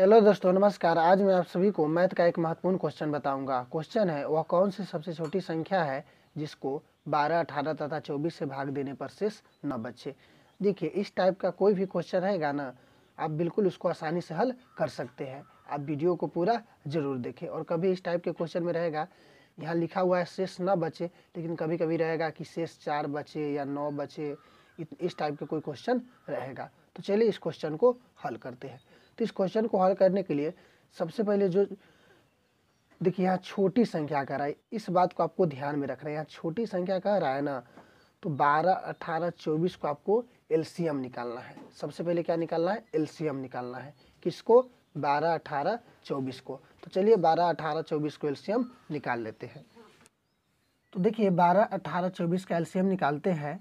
hello दोस्तों नमस्कार आज मैं आप सभी को मैथ का एक महत्वपूर्ण क्वेश्चन बताऊंगा क्वेश्चन है वह कौन सी सबसे छोटी संख्या है जिसको 12, 18 तथा 24 से भाग देने पर शेष न बचे देखिए इस टाइप का कोई भी क्वेश्चन रहेगा ना आप बिल्कुल उसको आसानी से हल कर सकते हैं आप वीडियो को पूरा जरूर देखें और कभी इस टाइप के क्वेश्चन में रहेगा यहाँ लिखा हुआ है शेष न बचे लेकिन कभी कभी रहेगा कि शेष चार बचे या नौ बचे इस टाइप के कोई क्वेश्चन रहेगा तो चलिए इस क्वेश्चन को हल करते हैं तो इस क्वेश्चन को हल करने के लिए सबसे पहले जो देखिए यहाँ छोटी संख्या का रहा है इस बात को आपको ध्यान में रखना है यहाँ छोटी संख्या का रहा है ना तो 12, 18, 24 को आपको एल निकालना है सबसे पहले क्या निकालना है एलसीएम निकालना है किसको 12, 18, 24 को तो चलिए 12, 18, 24 को एल निकाल लेते हैं तो देखिए 12, 18, 24 का एलसीएम निकालते हैं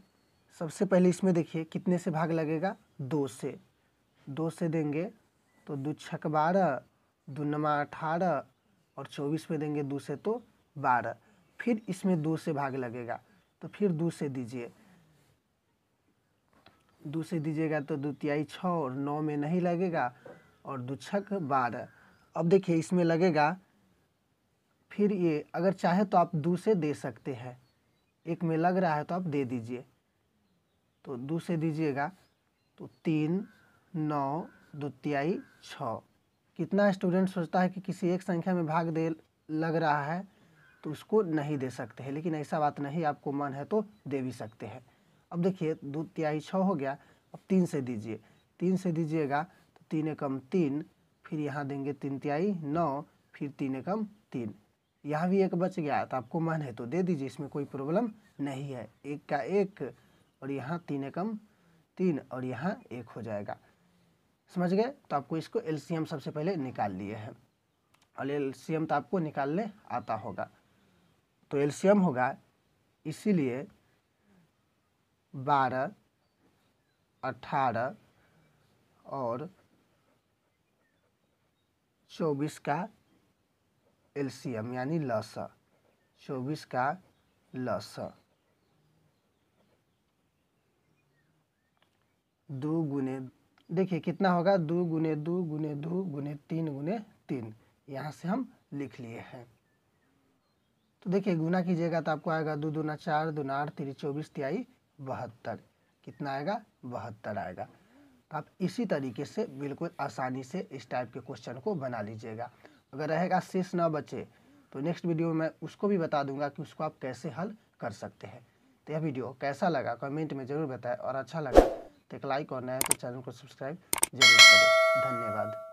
सबसे पहले इसमें देखिए कितने से भाग लगेगा दो से दो से देंगे तो दो छक बारह दो नमा अठारह और चौबीस में देंगे दो से तो बारह फिर इसमें दो से भाग लगेगा तो फिर दो से दीजिए दो से दीजिएगा तो दो तिहाई छः और नौ में नहीं लगेगा और दो छक बारह अब देखिए इसमें लगेगा फिर ये अगर चाहे तो आप दो से दे सकते हैं एक में लग रहा है तो आप दे दीजिए तो दो से दीजिएगा तो तीन नौ दो तिहाई छ कितना स्टूडेंट सोचता है कि किसी एक संख्या में भाग दे लग रहा है तो उसको नहीं दे सकते हैं लेकिन ऐसा बात नहीं आपको मन है तो दे भी सकते हैं अब देखिए दो तिहाई छः हो गया अब तीन से दीजिए तीन से दीजिएगा तो तीन एकम तीन फिर यहाँ देंगे तीन तिहाई नौ फिर तीन एकम तीन यहाँ भी एक बच गया तो आपको मन है तो दे दीजिए इसमें कोई प्रॉब्लम नहीं है एक का एक और यहाँ तीन एकम तीन और यहाँ एक हो जाएगा समझ गए तो आपको इसको एल सबसे पहले निकाल लिए हैं और एल तो आपको निकालने आता होगा तो एल होगा इसीलिए बारह अठारह और चौबीस का एल यानी लस चौबीस का लस दो गुने देखिए कितना होगा दो गुने दो गुने दो गुने तीन गुने तीन यहाँ से हम लिख लिए हैं तो देखिए गुना कीजिएगा तो आपको आएगा दो दूना चार दूना आठ तीन चौबीस तिहाई बहत्तर कितना आएगा बहत्तर आएगा तो आप इसी तरीके से बिल्कुल आसानी से इस टाइप के क्वेश्चन को बना लीजिएगा अगर रहेगा शेष ना बचे तो नेक्स्ट वीडियो में उसको भी बता दूंगा कि उसको आप कैसे हल कर सकते हैं तो यह वीडियो कैसा लगा कमेंट में ज़रूर बताएं और अच्छा लगा तो एक लाइक करना है तो चैनल को सब्सक्राइब जरूर करें धन्यवाद